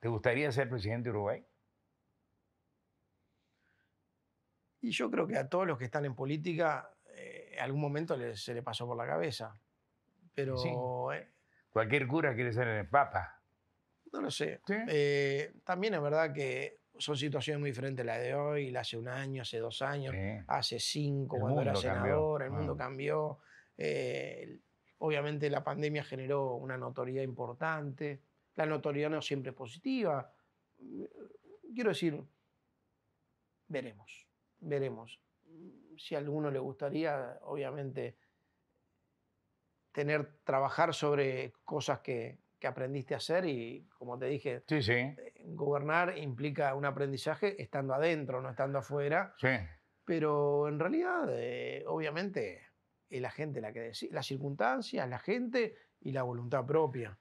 ¿Te gustaría ser presidente de Uruguay? Y yo creo que a todos los que están en política, en eh, algún momento se le pasó por la cabeza. Pero. Eh, Cualquier cura quiere ser el Papa. No lo sé. Eh, también es verdad que son situaciones muy diferentes la de hoy, la hace un año, hace dos años, hace cinco, cuando era senador, el mundo ah. cambió. obviamente la pandemia generó una notoriedad importante la notoriedad no siempre es positiva. Quiero decir, veremos, veremos. Si a alguno le gustaría, obviamente, tener, trabajar sobre cosas que, aprendiste a hacer y, como te dije, gobernar implica un aprendizaje estando adentro, no estando afuera. Sí. Pero en realidad, eh, obviamente, es la gente la que decide, las circunstancias, la gente y la voluntad propia.